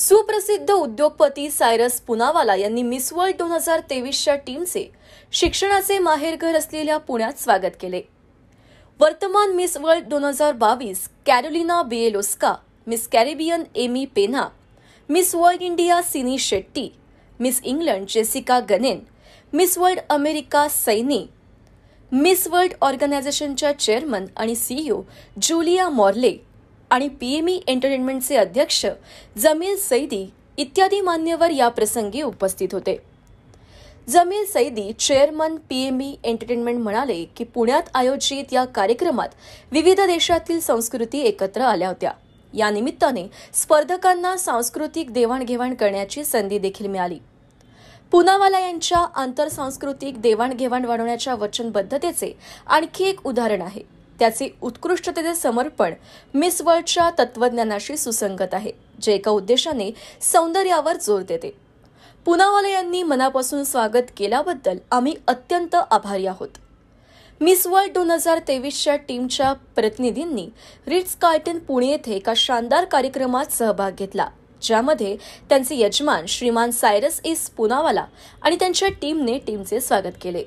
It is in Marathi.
सुप्रसिद्ध उद्योगपती सायरस पुनावाला यांनी मिस वर्ल्ड दोन हजार तेवीसच्या टीमचे शिक्षणाचे माहेरघर असलेल्या पुण्यात स्वागत केले वर्तमान मिस वर्ल्ड दोन हजार बावीस Karolina Bielawska Miss Caribbean Emmy Pena Miss World India Sini Shetty Miss England Jessica Gagen Miss World America Saini Miss World ऑर्गनायझेशनच्या चेअरमन आणि सीईओ जुलिया मॉर्ले आणि पीएमई एंटरटेनमेंटचे अध्यक्ष जमील सैदी इत्यादी मान्यवर या प्रसंगी उपस्थित होते Jamil Saidi chairman PME entertainment म्हणाले की पुण्यात आयोजित या कार्यक्रमात विविध देशातील संस्कृती एकत्र आल्या होत्या या निमित्ताने स्पर्धकांना सांस्कृतिक देवाणघेवाण करण्याची संधी देखील मिळाली पुनावाला यांच्या आंतरसांस्कृतिक देवाणघेवाण वाढवण्याच्या वचनबद्धतेचे आणखी एक उदाहरण आहे त्याचे उत्कृष्टतेचे समर्पण मिस वर्ल्डच्या तत्वज्ञानाशी सुसंगत आहे जे एका उद्देशाने सौंदर्यावर जोर देते पुनावाले यांनी मनापासून स्वागत केल्याबद्दल आम्ही अत्यंत आभारी आहोत मिस वर्ल्ड दोन हजार तेवीसच्या टीमच्या प्रतिनिधींनी रिट्स कार्टन पुणे येथे एका शानदार कार्यक्रमात सहभाग घेतला ज्यामध्ये त्यांचे यजमान श्रीमान सायरस इस पुनावाला आणि त्यांच्या टीमने टीमचे स्वागत केले